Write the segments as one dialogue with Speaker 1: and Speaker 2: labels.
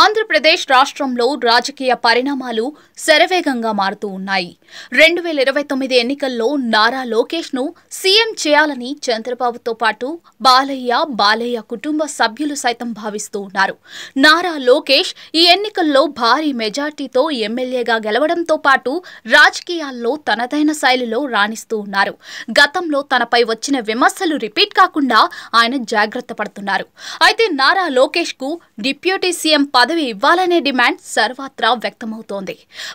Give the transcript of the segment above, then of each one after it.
Speaker 1: ఆంధ్రప్రదేశ్ రాష్ట్రంలో రాజకీయ పరిణామాలు శరవేగంగా మారుతూ ఉన్నాయి రెండు వేల ఇరవై తొమ్మిది ఎన్నికల్లో నారా లోకేష్ను సీఎం చేయాలని చంద్రబాబుతో పాటు బాలయ్య బాలయ్య కుటుంబ సభ్యులు సైతం భావిస్తూ ఉన్నారు నారా లోకేష్ ఈ ఎన్నికల్లో భారీ మెజార్టీతో ఎమ్మెల్యేగా గెలవడంతో పాటు రాజకీయాల్లో తనదైన శైలిలో రాణిస్తూ ఉన్నారు గతంలో తనపై వచ్చిన విమర్శలు రిపీట్ కాకుండా ఆయన జాగ్రత్త పడుతున్నారు అయితే నారా లోకేష్కు డిప్యూటీ సీఎం పదవి ఇవ్వాలనే డిమాండ్ సర్వత్రా వ్యక్తమవుతోంది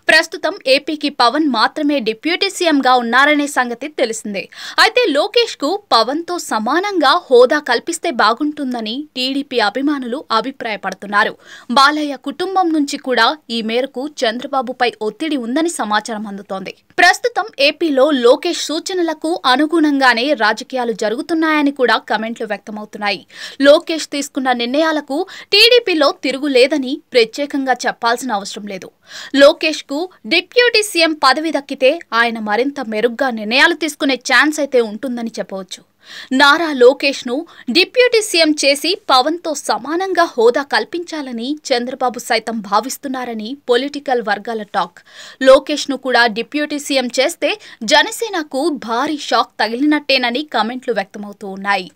Speaker 1: ప్రస్తుతం ఏపీకి పవన్ మాత్రమే డిప్యూటీ సీఎంగా ఉన్నారనే సంగతి తెలిసిందే అయితే లోకేష్కు పవన్తో సమానంగా హోదా కల్పిస్తే బాగుంటుందని టీడీపీ అభిమానులు అభిప్రాయపడుతున్నారు బాలయ్య కుటుంబం నుంచి కూడా ఈ మేరకు చంద్రబాబుపై ఒత్తిడి ఉందని సమాచారం అందుతోంది ప్రస్తుతం ఏపీలో లోకేష్ సూచనలకు అనుగుణంగానే రాజకీయాలు జరుగుతున్నాయని కూడా కమెంట్లు వ్యక్తమవుతున్నాయి లోకేష్ తీసుకున్న నిర్ణయాలకు టీడీపీలో తిరుగులేదని కాదని ప్రత్యేకంగా చెప్పాల్సిన అవసరం లేదు లోకేష్కు డిప్యూటీ సీఎం పదవి దక్కితే ఆయన మరింత మెరుగ్గా నిర్ణయాలు తీసుకునే ఛాన్స్ అయితే ఉంటుందని చెప్పవచ్చు నారా ను డిప్యూటీ సీఎం చేసి పవన్ తో సమానంగా హోదా కల్పించాలని చంద్రబాబు సైతం భావిస్తున్నారని పొలిటికల్ వర్గాల టాక్ లోకేష్ ను కూడా డిప్యూటీ సీఎం చేస్తే జనసేనకు భారీ షాక్ తగిలినట్టేనని కమెంట్లు వ్యక్తమవుతూ ఉన్నాయి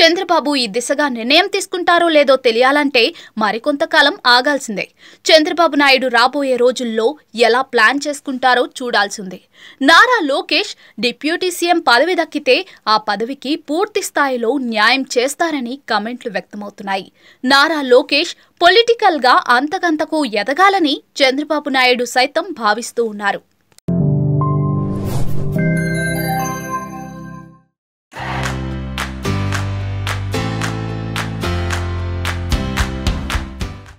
Speaker 1: చంద్రబాబు ఈ దిశగా నిర్ణయం తీసుకుంటారో లేదో తెలియాలంటే మరికొంతకాలం ఆగాల్సిందే చంద్రబాబు నాయుడు రాబోయే రోజుల్లో ఎలా ప్లాన్ చేసుకుంటారో చూడాల్సిందే నారా లోకేష్ డిప్యూటీ సీఎం పదవి దక్కితే ఆ పదవికి పూర్తి స్థాయిలో న్యాయం చేస్తారని కమెంట్లు వ్యక్తమవుతున్నాయి నారా లోకేష్ పొలిటికల్గా అంతకంతకు ఎదగాలని చంద్రబాబు నాయుడు సైతం భావిస్తూ ఉన్నారు